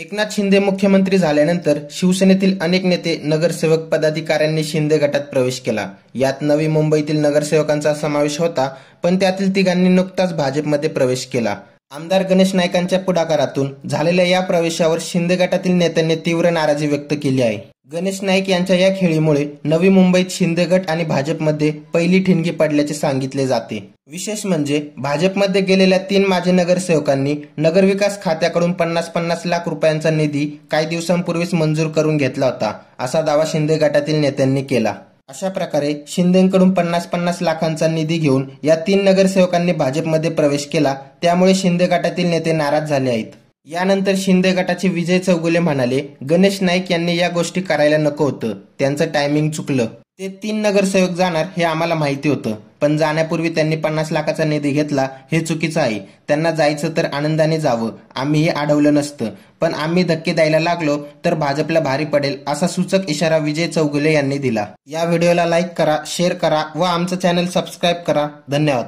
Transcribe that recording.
एकनाथ शिंदे मुख्यमंत्री झाल्यानंतर शिवसेनेतील अनेक नेते नगरसेवक पदाधिकाऱ्यांनी शिंदे गटात प्रवेश केला यात नवी मुंबईतील नगरसेवकांचा समावेश होता पण त्यातील तिघांनी नुकताच भाजपमध्ये प्रवेश केला आमदार गणेश नायकांच्या पुढाकारातून झालेल्या या प्रवेशावर शिंदे गटातील नेत्यांनी तीव्र नाराजी व्यक्त केली आहे गणेश नाईक यांच्या या खेळीमुळे नवी मुंबईत शिंदे गट आणि भाजपमध्ये पहिली ठिणगी पडल्याचे सांगितले जाते विशेष म्हणजे भाजपमध्ये गेलेल्या तीन माजी नगरसेवकांनी नगरविकास खात्याकडून पन्नास पन्नास लाख रुपयांचा निधी काही दिवसांपूर्वीच मंजूर करून घेतला होता असा दावा शिंदे गटातील नेत्यांनी केला अशा प्रकारे शिंदेकडून पन्नास पन्नास लाखांचा निधी घेऊन या तीन नगरसेवकांनी भाजपमध्ये प्रवेश केला त्यामुळे शिंदे गटातील नेते नाराज झाले आहेत यानंतर शिंदे गटाचे विजय चौगुले म्हणाले गणेश नाईक यांनी या गोष्टी करायला नको होतं त्यांचं टायमिंग चुकलं ते तीन नगरसेवक जाणार हे आम्हाला माहिती होतं पण जाण्यापूर्वी त्यांनी पन्नास लाखाचा निधी घेतला हे चुकीचं आहे त्यांना जायचं तर आनंदाने जावं आम्ही हे अडवलं नसतं पण आम्ही धक्के द्यायला लागलो तर भाजपला भारी पडेल असा सूचक इशारा विजय चौगुले यांनी दिला या व्हिडिओला लाईक करा शेअर करा व आमचं चॅनल सबस्क्राईब करा धन्यवाद